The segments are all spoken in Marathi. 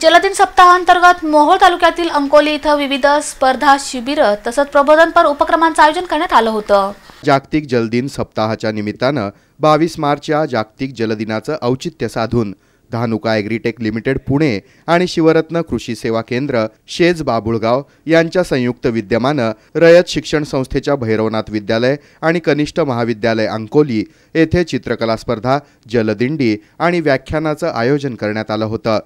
जलदिन सप्ताहांतर्गत मोहोळ तालुक्यातील अंकोली इथं विविध स्पर्धा शिबिरं तसंच प्रबोधनपर उपक्रमांचं आयोजन करण्यात आलं होतं जागतिक जलदिन सप्ताहाच्या निमित्तानं बावीस मार्च या जागतिक जलदिनाचं औचित्य साधून धानुका ॲग्रीटेक लिमिटेड पुणे आणि शिवरत्न कृषी सेवा केंद्र शेज बाबुळगाव यांच्या संयुक्त विद्यमानं रयत शिक्षण संस्थेच्या भैरवनाथ विद्यालय आणि कनिष्ठ महाविद्यालय अंकोली येथे चित्रकला स्पर्धा जलदिंडी आणि व्याख्यानाचं आयोजन करण्यात आलं होतं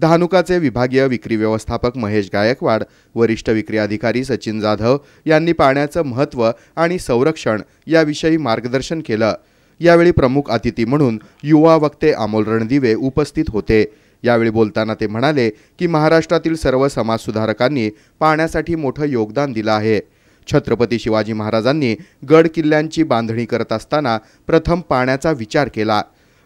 धानुकाचे विभागीय विक्री व्यवस्थापक महेश गायकवाड वरिष्ठ विक्री अधिकारी सचिन जाधव यांनी पाण्याचं महत्त्व आणि संरक्षण याविषयी मार्गदर्शन केलं यावेळी प्रमुख अतिथी म्हणून युवा वक्ते अमोल रणदिवे उपस्थित होते यावेळी बोलताना ते म्हणाले की महाराष्ट्रातील सर्व समाजसुधारकांनी पाण्यासाठी मोठं योगदान दिलं आहे छत्रपती शिवाजी महाराजांनी गड किल्ल्यांची बांधणी करत असताना प्रथम पाण्याचा विचार केला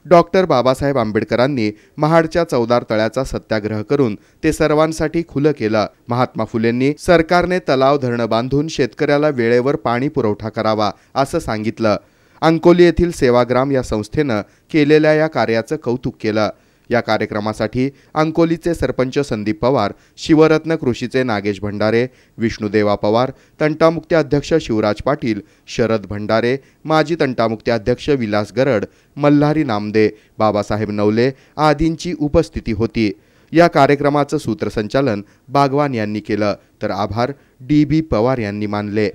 डॉक्टर बाबासाहेब आंबेडकरांनी महाडच्या चौदार तळ्याचा सत्याग्रह करून ते सर्वांसाठी खुलं केलं महात्मा फुलेंनी सरकारने तलाव धरणं बांधून शेतकऱ्याला वेळेवर पाणी पुरवठा करावा असं सांगितलं अंकोली येथील सेवाग्राम या संस्थेनं केलेल्या या कार्याचं कौतुक केलं या कार्यक्रमासाठी अंकोलीचे सरपंच संदीप पवार शिवरत्न कृषीचे नागेश भंडारे विष्णुदेवा पवार तंटामुक्ती अध्यक्ष शिवराज पाटील शरद भंडारे माजी तंटामुक्ती अध्यक्ष विलास गरड मल्हारी नामदे बाबासाहेब नवले आदींची उपस्थिती होती या कार्यक्रमाचं सूत्रसंचालन बागवान यांनी केलं तर आभार डी बी पवार यांनी मानले